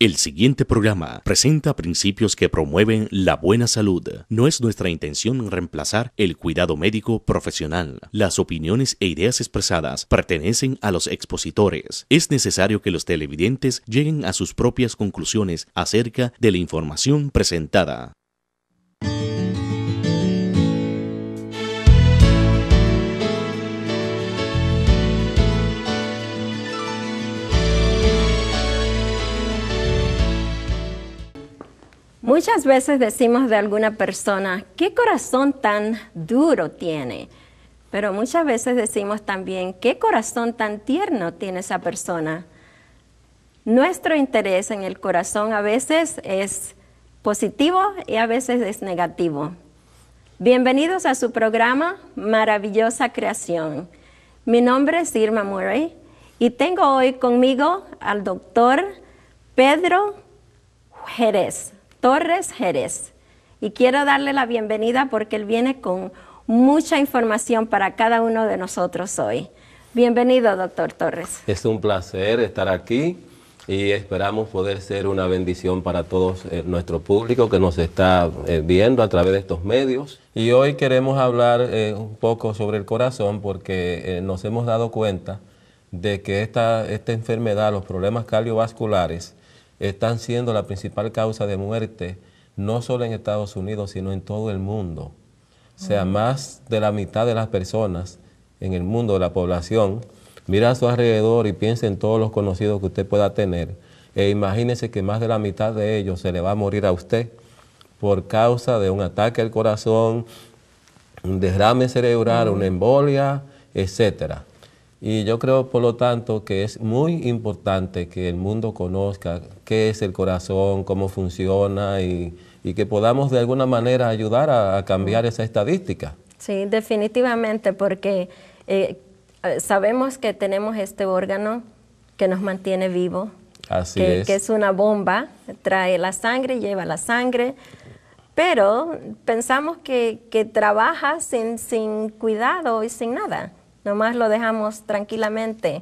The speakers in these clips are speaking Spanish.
El siguiente programa presenta principios que promueven la buena salud. No es nuestra intención reemplazar el cuidado médico profesional. Las opiniones e ideas expresadas pertenecen a los expositores. Es necesario que los televidentes lleguen a sus propias conclusiones acerca de la información presentada. Muchas veces decimos de alguna persona, qué corazón tan duro tiene. Pero muchas veces decimos también, qué corazón tan tierno tiene esa persona. Nuestro interés en el corazón a veces es positivo y a veces es negativo. Bienvenidos a su programa Maravillosa Creación. Mi nombre es Irma Murray y tengo hoy conmigo al doctor Pedro Jerez. Torres Jerez. Y quiero darle la bienvenida porque él viene con mucha información para cada uno de nosotros hoy. Bienvenido, doctor Torres. Es un placer estar aquí y esperamos poder ser una bendición para todos eh, nuestro público que nos está eh, viendo a través de estos medios. Y hoy queremos hablar eh, un poco sobre el corazón porque nos hemos dado cuenta de que esta enfermedad, los problemas cardiovasculares, están siendo la principal causa de muerte, no solo en Estados Unidos, sino en todo el mundo. O sea, más de la mitad de las personas en el mundo, de la población, mira a su alrededor y piense en todos los conocidos que usted pueda tener. E imagínese que más de la mitad de ellos se le va a morir a usted por causa de un ataque al corazón, un derrame cerebral, una embolia, etcétera. Y yo creo, por lo tanto, que es muy importante que el mundo conozca qué es el corazón, cómo funciona y, que podamos de alguna manera ayudar a, cambiar esa estadística. Sí, definitivamente, porque eh, sabemos que tenemos este órgano que nos mantiene vivo, Así que, es. que es una bomba, trae la sangre, lleva la sangre, pero pensamos que, que trabaja sin, sin cuidado y sin nada. Nomás lo dejamos tranquilamente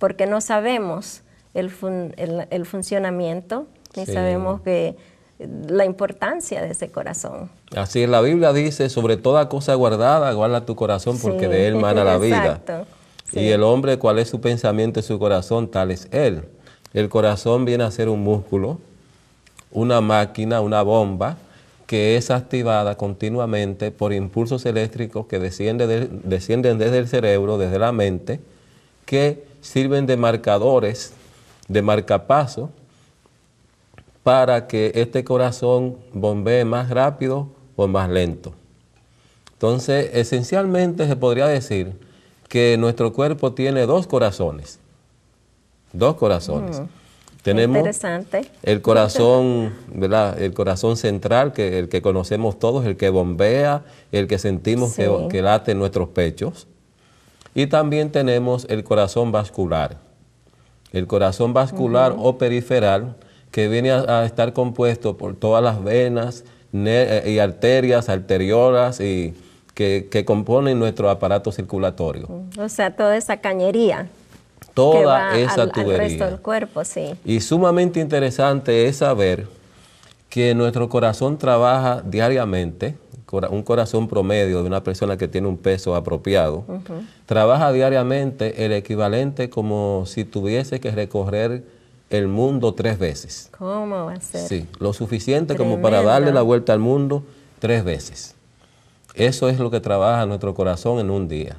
porque no sabemos el, funcionamiento ni sabemos que la importancia de ese corazón. Así es, la Biblia dice, sobre toda cosa guardada, guarda tu corazón porque de él mana la vida. Y el hombre, cuál es su pensamiento y su corazón, tal es él. El corazón viene a ser un músculo, una máquina, una bomba, que es activada continuamente por impulsos eléctricos que descienden, desde el cerebro, desde la mente, que sirven de marcadores, de marcapaso, para que este corazón bombee más rápido o más lento. Entonces, esencialmente se podría decir que nuestro cuerpo tiene dos corazones, dos corazones. Mm. Tenemos el corazón, ¿verdad? El corazón central, que el que conocemos todos, el que bombea, el que sentimos que, late en nuestros pechos. Y también tenemos el corazón vascular. El corazón vascular o periferal, que viene a, estar compuesto por todas las venas eh, y arterias, arteriolas y que, componen nuestro aparato circulatorio. O sea, toda esa cañería toda esa tubería. cuerpo, Y sumamente interesante es saber que nuestro corazón trabaja diariamente, un corazón promedio de una persona que tiene un peso apropiado, trabaja diariamente el equivalente como si tuviese que recorrer el mundo tres veces. ¿Cómo va a ser? Sí, lo suficiente como para darle la vuelta al mundo tres veces. Eso es lo que trabaja nuestro corazón en un día.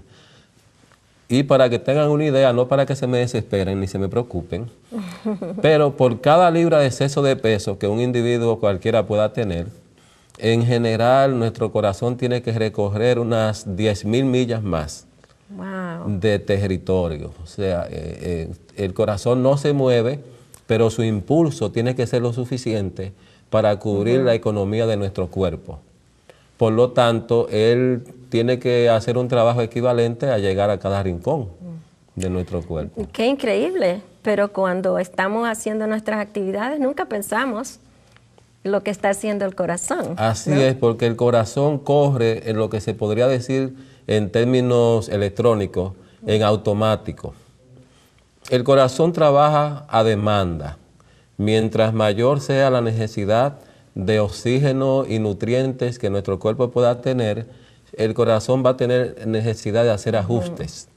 Y para que tengan una idea, no para que se me desesperen ni se me preocupen, pero por cada libra de exceso de peso que un individuo cualquiera pueda tener, en general nuestro corazón tiene que recorrer unas mil millas más de territorio. O sea, eh, eh, el corazón no se mueve, pero su impulso tiene que ser lo suficiente para cubrir la economía de nuestro cuerpo. Por lo tanto, él tiene que hacer un trabajo equivalente a llegar a cada rincón de nuestro cuerpo. Qué increíble, pero cuando estamos haciendo nuestras actividades nunca pensamos lo que está haciendo el corazón. Así es, porque el corazón corre en lo que se podría decir en términos electrónicos, en automático. El corazón trabaja a demanda. Mientras mayor sea la necesidad, de oxígeno y nutrientes que nuestro cuerpo pueda tener, el corazón va a tener necesidad de hacer ajustes.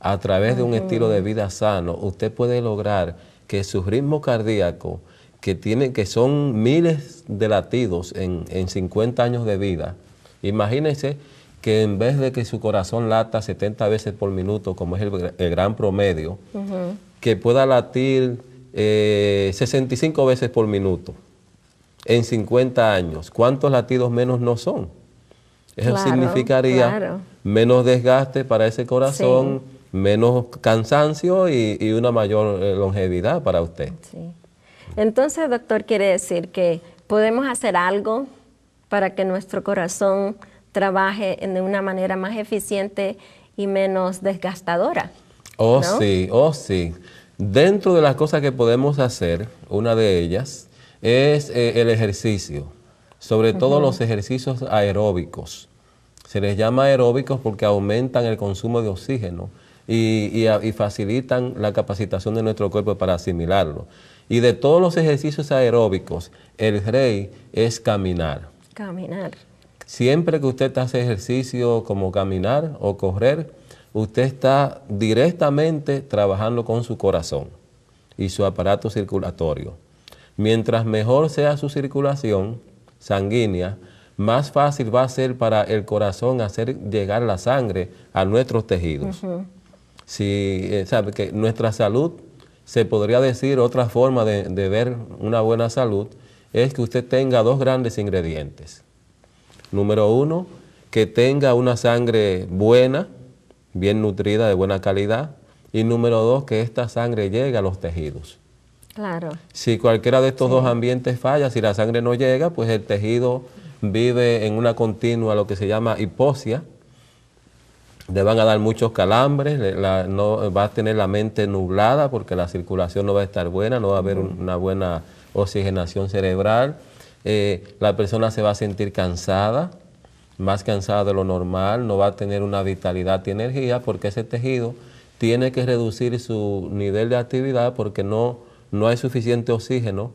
A través de un estilo de vida sano, usted puede lograr que su ritmo cardíaco, que, tiene, que son miles de latidos en, 50 años de vida, Imagínese que en vez de que su corazón lata 70 veces por minuto, como es el, gran promedio, que pueda latir 65 eh, veces por minuto en 50 años, ¿cuántos latidos menos no son? Eso significaría menos desgaste para ese corazón, menos cansancio y, una mayor eh, longevidad para usted. Entonces, doctor, quiere decir que podemos hacer algo para que nuestro corazón trabaje de una manera más eficiente y menos desgastadora. Oh, sí, oh, sí. Dentro de las cosas que podemos hacer, una de ellas es eh, el ejercicio, sobre todo los ejercicios aeróbicos. Se les llama aeróbicos porque aumentan el consumo de oxígeno y, y facilitan la capacitación de nuestro cuerpo para asimilarlo. Y de todos los ejercicios aeróbicos, el rey es caminar. Caminar. Siempre que usted hace ejercicio como caminar o correr, usted está directamente trabajando con su corazón y su aparato circulatorio. Mientras mejor sea su circulación sanguínea, más fácil va a ser para el corazón hacer llegar la sangre a nuestros tejidos. si, eh, sabe que nuestra salud, se podría decir otra forma de, de ver una buena salud, es que usted tenga dos grandes ingredientes. Número uno, que tenga una sangre buena, bien nutrida, de buena calidad. Y número dos, que esta sangre llegue a los tejidos. Claro. Si cualquiera de estos dos ambientes falla, si la sangre no llega, pues el tejido vive en una continua, lo que se llama hipoxia. Le van a dar muchos calambres, no, va a tener la mente nublada porque la circulación no va a estar buena, no va a haber una buena oxigenación cerebral. Eh, la persona se va a sentir cansada, más cansada de lo normal, no va a tener una vitalidad y energía porque ese tejido tiene que reducir su nivel de actividad porque no no hay suficiente oxígeno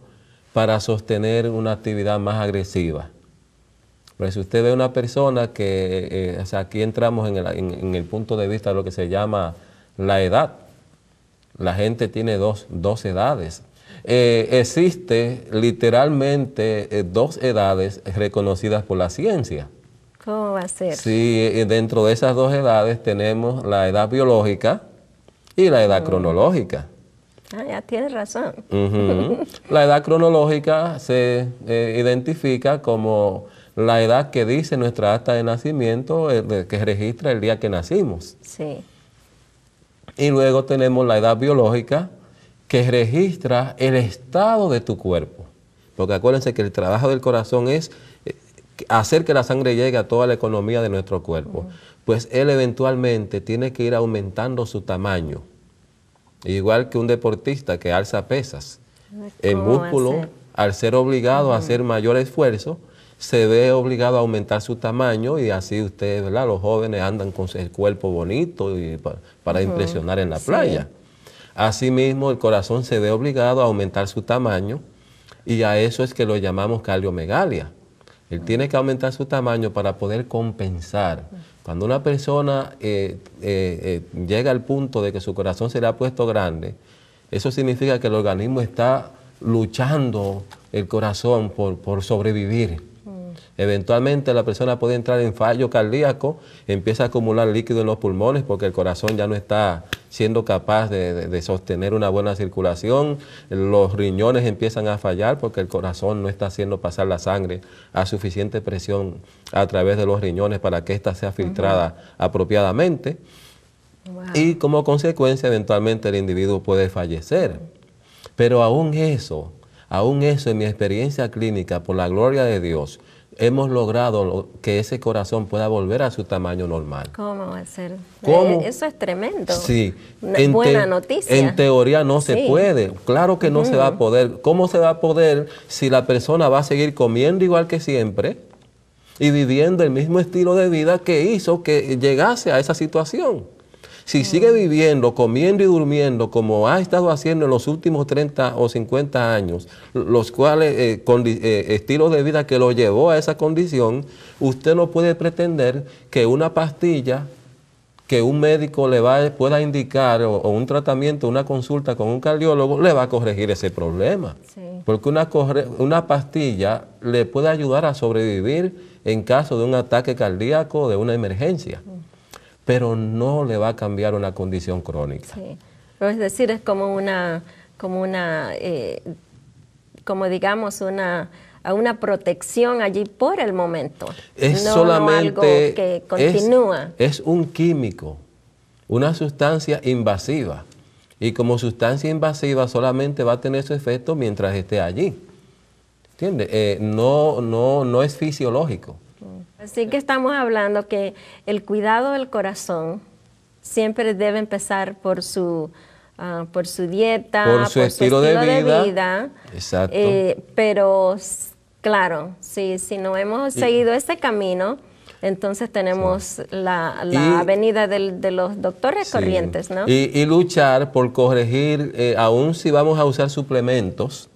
para sostener una actividad más agresiva. Pero si usted ve una persona que, eh, o sea, aquí entramos en el, punto de vista de lo que se llama la edad. La gente tiene dos, edades. Existen eh, existe literalmente eh, dos edades reconocidas por la ciencia. ¿Cómo va a ser? Sí, dentro de esas dos edades tenemos la edad biológica y la edad mm. cronológica. Ah, ya tienes razón. La edad cronológica se eh, identifica como la edad que dice nuestra acta de nacimiento, eh, que registra el día que nacimos. Sí. Y luego tenemos la edad biológica, que registra el estado de tu cuerpo. Porque acuérdense que el trabajo del corazón es eh, hacer que la sangre llegue a toda la economía de nuestro cuerpo. Pues él eventualmente tiene que ir aumentando su tamaño Igual que un deportista que alza pesas. El músculo, al ser obligado a hacer mayor esfuerzo, se ve obligado a aumentar su tamaño y así ustedes, ¿verdad? Los jóvenes andan con el cuerpo bonito y para, impresionar en la playa. Asimismo, el corazón se ve obligado a aumentar su tamaño y a eso es que lo llamamos caliomegalia. Él tiene que aumentar su tamaño para poder compensar. Cuando una persona eh, eh, eh, llega al punto de que su corazón se le ha puesto grande, eso significa que el organismo está luchando el corazón por sobrevivir. Eventualmente la persona puede entrar en fallo cardíaco, empieza a acumular líquido en los pulmones porque el corazón ya no está siendo capaz de, sostener una buena circulación, los riñones empiezan a fallar porque el corazón no está haciendo pasar la sangre a suficiente presión a través de los riñones para que ésta sea filtrada apropiadamente. Y como consecuencia, eventualmente el individuo puede fallecer. Pero aún eso, aún eso en mi experiencia clínica, por la gloria de Dios, hemos logrado que ese corazón pueda volver a su tamaño normal. ¿Cómo va a ser? Eh, eso es tremendo. Sí. buena noticia. En teoría no se puede. Claro que no se va a poder. ¿Cómo se va a poder si la persona va a seguir comiendo igual que siempre y viviendo el mismo estilo de vida que hizo que llegase a esa situación? Si sigue mm. viviendo, comiendo y durmiendo como ha estado haciendo en los últimos 30 o 50 años, los cuales eh, eh, estilos de vida que lo llevó a esa condición, usted no puede pretender que una pastilla que un médico le va, pueda indicar o, un tratamiento, una consulta con un cardiólogo, le va a corregir ese problema. Porque una, pastilla le puede ayudar a sobrevivir en caso de un ataque cardíaco, de una emergencia pero no le va a cambiar una condición crónica. Sí. es decir, es como una, como una, eh, como digamos, una a una protección allí por el momento. Es no solamente algo que continúa. Es, un químico, una sustancia invasiva. Y como sustancia invasiva solamente va a tener su efecto mientras esté allí. ¿Entiendes? Eh, no, no es fisiológico. Así que estamos hablando que el cuidado del corazón siempre debe empezar por su, ah, por su dieta, por su, estilo, de, vida. Exacto. Eh, pero claro, sí, si no hemos seguido ese camino, entonces tenemos la, la avenida de los doctores corrientes, ¿no? Y, luchar por corregir, eh, aún si vamos a usar suplementos,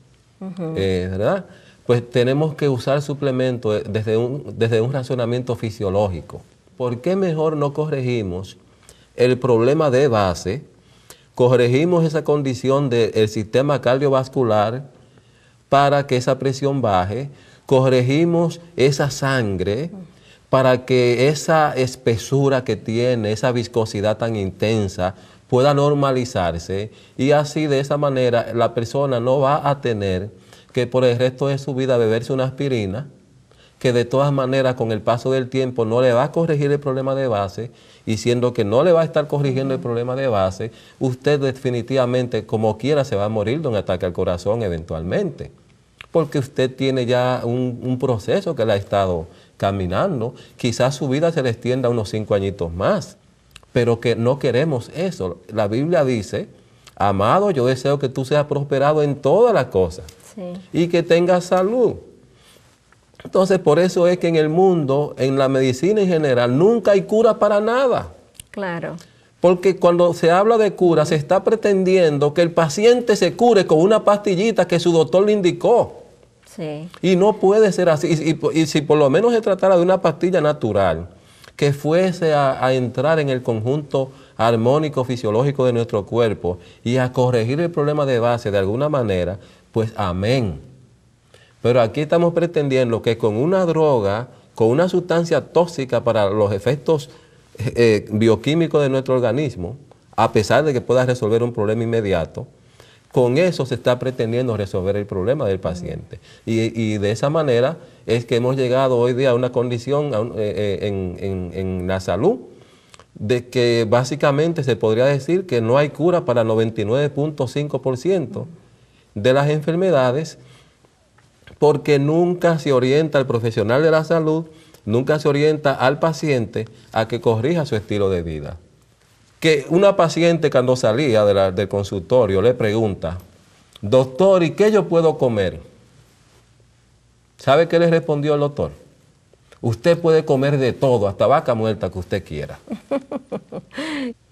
eh, ¿verdad? pues tenemos que usar suplementos eh, desde un, desde un razonamiento fisiológico. ¿Por qué mejor no corregimos el problema de base? Corregimos esa condición del sistema cardiovascular para que esa presión baje, corregimos esa sangre para que esa espesura que tiene, esa viscosidad tan intensa, pueda normalizarse y así de esa manera la persona no va a tener que por el resto de su vida beberse una aspirina, que de todas maneras con el paso del tiempo no le va a corregir el problema de base, y siendo que no le va a estar corrigiendo el problema de base, usted definitivamente como quiera se va a morir de un ataque al corazón eventualmente, porque usted tiene ya un, un proceso que le ha estado caminando, quizás su vida se le extienda unos cinco añitos más, pero que no queremos eso. La Biblia dice, amado, yo deseo que tú seas prosperado en todas las cosas y que tenga salud. Entonces, por eso es que en el mundo, en la medicina en general, nunca hay cura para nada. Claro. Porque cuando se habla de cura, se está pretendiendo que el paciente se cure con una pastillita que su doctor le indicó. Sí. Y no puede ser así. Y, si por lo menos se tratara de una pastilla natural, que fuese a, entrar en el conjunto armónico fisiológico de nuestro cuerpo y a corregir el problema de base de alguna manera, pues amén. Pero aquí estamos pretendiendo que con una droga, con una sustancia tóxica para los efectos eh, bioquímicos de nuestro organismo, a pesar de que pueda resolver un problema inmediato, con eso se está pretendiendo resolver el problema del paciente. Y, de esa manera es que hemos llegado hoy día a una condición eh, eh, en, en la salud de que básicamente se podría decir que no hay cura para 99.5% de las enfermedades porque nunca se orienta al profesional de la salud, nunca se orienta al paciente a que corrija su estilo de vida. Que una paciente cuando salía del consultorio le pregunta, doctor, ¿y qué yo puedo comer? ¿Sabe qué le respondió el doctor? Usted puede comer de todo, hasta vaca muerta que usted quiera.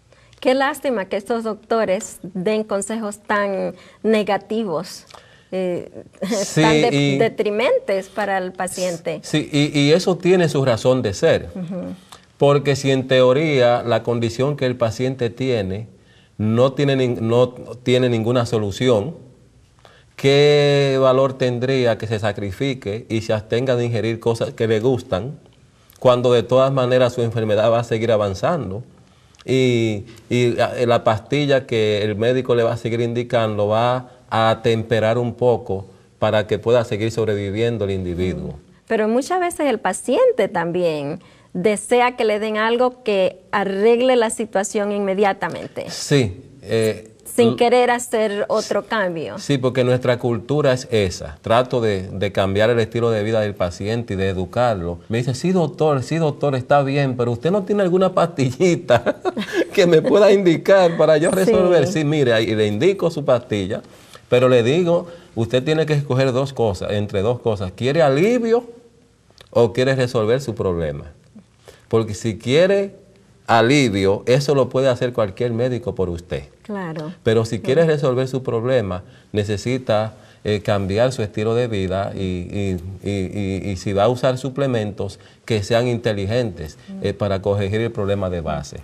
Qué lástima que estos doctores den consejos tan negativos. Eh, tan detrimentes para el paciente. Sí, y, eso tiene su razón de ser, porque si en teoría la condición que el paciente tiene no tiene, no tiene ninguna solución, ¿qué valor tendría que se sacrifique y se abstenga de ingerir cosas que le gustan cuando de todas maneras su enfermedad va a seguir avanzando? y, ah, la pastilla que el médico le va a seguir indicando va a temperar un poco para que pueda seguir sobreviviendo el individuo. Mm. Pero muchas veces el paciente también desea que le den algo que arregle la situación inmediatamente. Sí, eh, sin querer hacer otro cambio. Sí, porque nuestra cultura es esa. Trato de, cambiar el estilo de vida del paciente y de educarlo. Me dice, sí, doctor, sí, doctor, está bien, pero usted no tiene alguna pastillita que me pueda indicar para yo resolver. Sí, mire, y le indico su pastilla, pero le digo, usted tiene que escoger dos cosas, entre dos cosas. ¿Quiere alivio o quiere resolver su problema? Porque si quiere alivio, eso lo puede hacer cualquier médico por usted. Claro. Pero si quiere resolver su problema, necesita eh, cambiar su estilo de vida y, si va a usar suplementos que sean inteligentes mm. eh, para corregir el problema de base.